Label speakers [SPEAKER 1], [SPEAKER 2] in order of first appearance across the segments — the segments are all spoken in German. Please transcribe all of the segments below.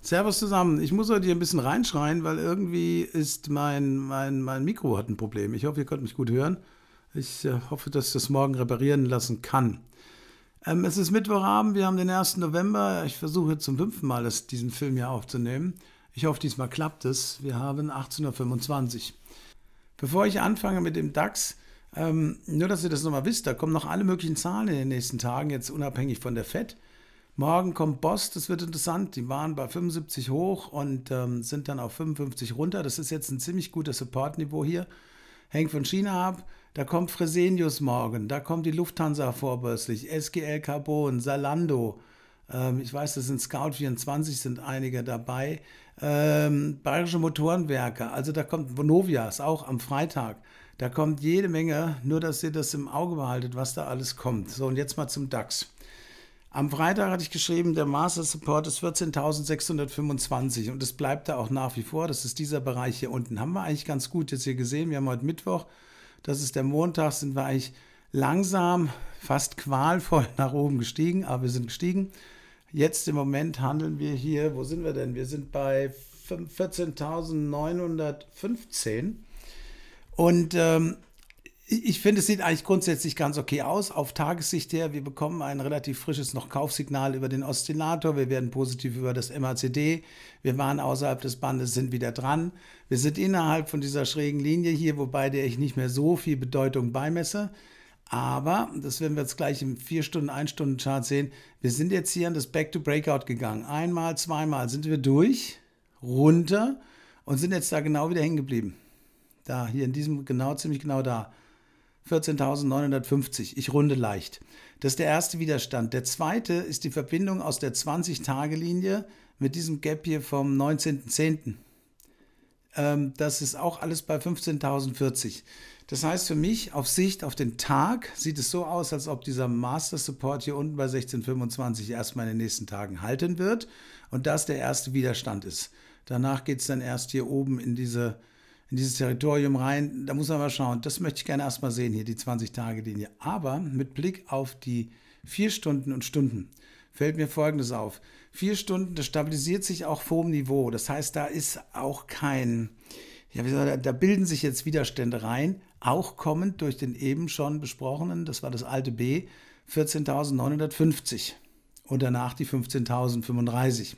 [SPEAKER 1] Servus zusammen. Ich muss heute hier ein bisschen reinschreien, weil irgendwie ist mein, mein, mein Mikro hat ein Problem. Ich hoffe, ihr könnt mich gut hören. Ich äh, hoffe, dass ich das morgen reparieren lassen kann. Ähm, es ist Mittwochabend, wir haben den 1. November. Ich versuche zum fünften Mal das, diesen Film hier aufzunehmen. Ich hoffe, diesmal klappt es. Wir haben 18.25 Uhr. Bevor ich anfange mit dem DAX, ähm, nur dass ihr das nochmal wisst, da kommen noch alle möglichen Zahlen in den nächsten Tagen, jetzt unabhängig von der FED. Morgen kommt Boss, das wird interessant. Die waren bei 75 hoch und ähm, sind dann auf 55 runter. Das ist jetzt ein ziemlich gutes Supportniveau hier. Hängt von China ab. Da kommt Fresenius morgen. Da kommt die Lufthansa vorbörslich. SGL Carbon, Salando. Ähm, ich weiß, das sind Scout24, sind einige dabei. Ähm, Bayerische Motorenwerke. Also da kommt Vonovia, ist auch am Freitag. Da kommt jede Menge, nur dass ihr das im Auge behaltet, was da alles kommt. So, und jetzt mal zum DAX. Am Freitag hatte ich geschrieben, der Master Support ist 14.625 und es bleibt da auch nach wie vor. Das ist dieser Bereich hier unten. Haben wir eigentlich ganz gut jetzt hier gesehen. Wir haben heute Mittwoch, das ist der Montag, sind wir eigentlich langsam, fast qualvoll nach oben gestiegen, aber wir sind gestiegen. Jetzt im Moment handeln wir hier, wo sind wir denn? Wir sind bei 14.915 und ähm, ich finde, es sieht eigentlich grundsätzlich ganz okay aus. Auf Tagessicht her, wir bekommen ein relativ frisches noch Kaufsignal über den Oszillator. Wir werden positiv über das MACD. Wir waren außerhalb des Bandes, sind wieder dran. Wir sind innerhalb von dieser schrägen Linie hier, wobei der ich nicht mehr so viel Bedeutung beimesse. Aber, das werden wir jetzt gleich im 4-Stunden-, 1-Stunden-Chart sehen, wir sind jetzt hier an das Back-to-Breakout gegangen. Einmal, zweimal sind wir durch, runter und sind jetzt da genau wieder hängen geblieben. Da, hier in diesem, genau, ziemlich genau da. 14.950. Ich runde leicht. Das ist der erste Widerstand. Der zweite ist die Verbindung aus der 20-Tage-Linie mit diesem Gap hier vom 19.10. Ähm, das ist auch alles bei 15.040. Das heißt für mich, auf Sicht, auf den Tag, sieht es so aus, als ob dieser Master Support hier unten bei 1625 erstmal in den nächsten Tagen halten wird und das der erste Widerstand ist. Danach geht es dann erst hier oben in diese in dieses Territorium rein. Da muss man mal schauen. Das möchte ich gerne erstmal sehen hier, die 20-Tage-Linie. Aber mit Blick auf die 4 Stunden und Stunden fällt mir Folgendes auf. 4 Stunden, das stabilisiert sich auch vor dem Niveau. Das heißt, da ist auch kein, ja, wie soll, da bilden sich jetzt Widerstände rein, auch kommend durch den eben schon besprochenen, das war das alte B, 14.950 und danach die 15.035.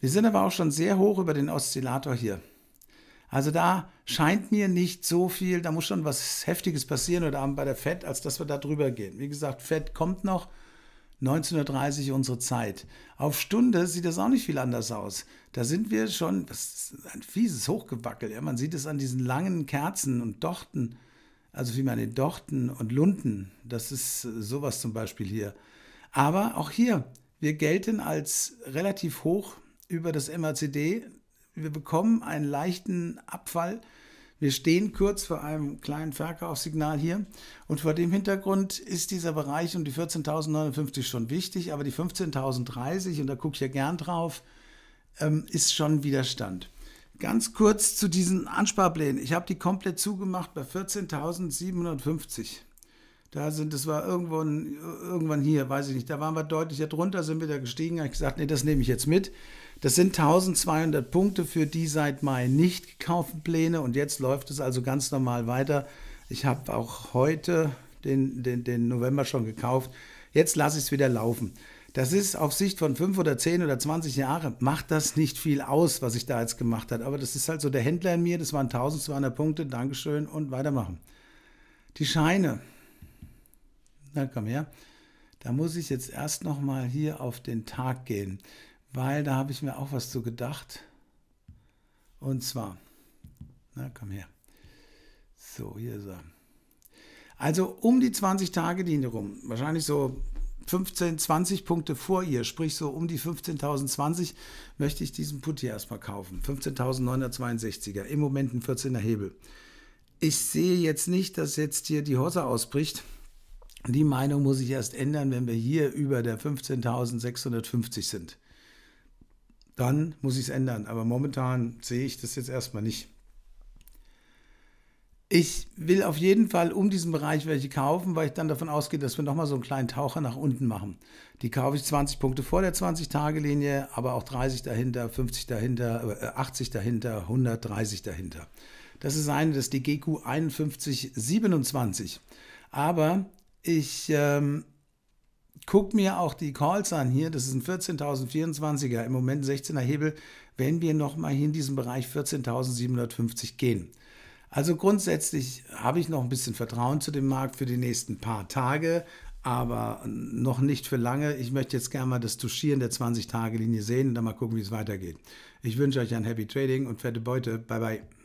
[SPEAKER 1] Wir sind aber auch schon sehr hoch über den Oszillator hier. Also da scheint mir nicht so viel, da muss schon was Heftiges passieren heute Abend bei der FED, als dass wir da drüber gehen. Wie gesagt, FED kommt noch. 19.30 Uhr unsere Zeit. Auf Stunde sieht das auch nicht viel anders aus. Da sind wir schon, das ist ein fieses Hochgewackel. Ja? Man sieht es an diesen langen Kerzen und Dochten, also wie man den Dochten und Lunden, das ist äh, sowas zum Beispiel hier. Aber auch hier, wir gelten als relativ hoch über das MACD, wir bekommen einen leichten Abfall. Wir stehen kurz vor einem kleinen Verkaufssignal hier und vor dem Hintergrund ist dieser Bereich um die 14.059 schon wichtig, aber die 15.030, und da gucke ich ja gern drauf, ähm, ist schon Widerstand. Ganz kurz zu diesen Ansparplänen. Ich habe die komplett zugemacht bei 14.750. Da sind, das war irgendwann, irgendwann hier, weiß ich nicht, da waren wir deutlich drunter, sind wieder gestiegen. da habe ich gesagt, nee, das nehme ich jetzt mit. Das sind 1200 Punkte für die seit Mai nicht gekauften Pläne und jetzt läuft es also ganz normal weiter. Ich habe auch heute den, den, den November schon gekauft. Jetzt lasse ich es wieder laufen. Das ist auf Sicht von fünf oder zehn oder 20 Jahren, macht das nicht viel aus, was ich da jetzt gemacht habe. Aber das ist halt so der Händler in mir, das waren 1200 Punkte, Dankeschön und weitermachen. Die Scheine. Na komm her. Da muss ich jetzt erst nochmal hier auf den Tag gehen weil da habe ich mir auch was zu gedacht. Und zwar, na komm her. So, hier ist er. Also um die 20 Tage Linie rum. Wahrscheinlich so 15, 20 Punkte vor ihr, sprich so um die 15.020, möchte ich diesen Put hier erstmal kaufen. 15.962er, im Moment ein 14er Hebel. Ich sehe jetzt nicht, dass jetzt hier die Hose ausbricht. Die Meinung muss ich erst ändern, wenn wir hier über der 15.650 sind dann muss ich es ändern. Aber momentan sehe ich das jetzt erstmal nicht. Ich will auf jeden Fall um diesen Bereich welche kaufen, weil ich dann davon ausgehe, dass wir nochmal so einen kleinen Taucher nach unten machen. Die kaufe ich 20 Punkte vor der 20-Tage-Linie, aber auch 30 dahinter, 50 dahinter, 80 äh, dahinter, 130 dahinter. Das ist eine, das ist die GQ 5127. Aber ich ähm, guck mir auch die Calls an hier. Das ist ein 14.024er, im Moment ein 16er Hebel, wenn wir nochmal hier in diesen Bereich 14.750 gehen. Also grundsätzlich habe ich noch ein bisschen Vertrauen zu dem Markt für die nächsten paar Tage, aber noch nicht für lange. Ich möchte jetzt gerne mal das Touchieren der 20-Tage-Linie sehen und dann mal gucken, wie es weitergeht. Ich wünsche euch ein Happy Trading und fette Beute. Bye bye.